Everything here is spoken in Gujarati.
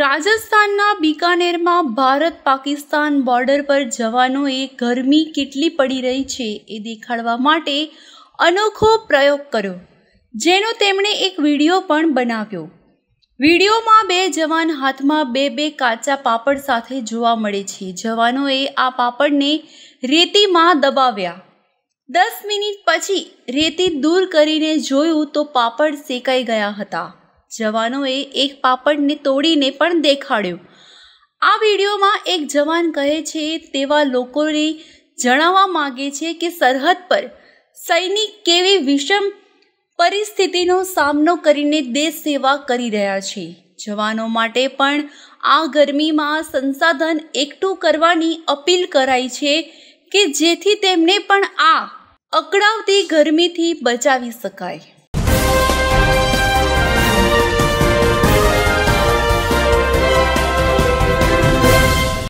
રાજસ્થાનના બિકાનેરમાં ભારત પાકિસ્તાન બોર્ડર પર જવાનોએ ગરમી કેટલી પડી રહી છે એ દેખાડવા માટે અનોખો પ્રયોગ કર્યો જેનો તેમણે એક વિડીયો પણ બનાવ્યો વિડીયોમાં બે જવાન હાથમાં બે બે કાચા પાપડ સાથે જોવા મળે છે જવાનોએ આ પાપડને રેતીમાં દબાવ્યા દસ મિનિટ પછી રેતી દૂર કરીને જોયું તો પાપડ શેકાઈ ગયા હતા જવાનોએ એક પાપડને તોડીને પણ દેખાડ્યો આ વિડીયોમાં એક જવાન કહે છે તેવા લોકોને જણાવવા માગે છે કે સરહદ પર સૈનિક કેવી વિષમ પરિસ્થિતિનો સામનો કરીને દેશ સેવા કરી રહ્યા છે જવાનો માટે પણ આ ગરમીમાં સંસાધન એકઠું કરવાની અપીલ કરાઈ છે કે જેથી તેમને પણ આ અકળાવતી ગરમીથી બચાવી શકાય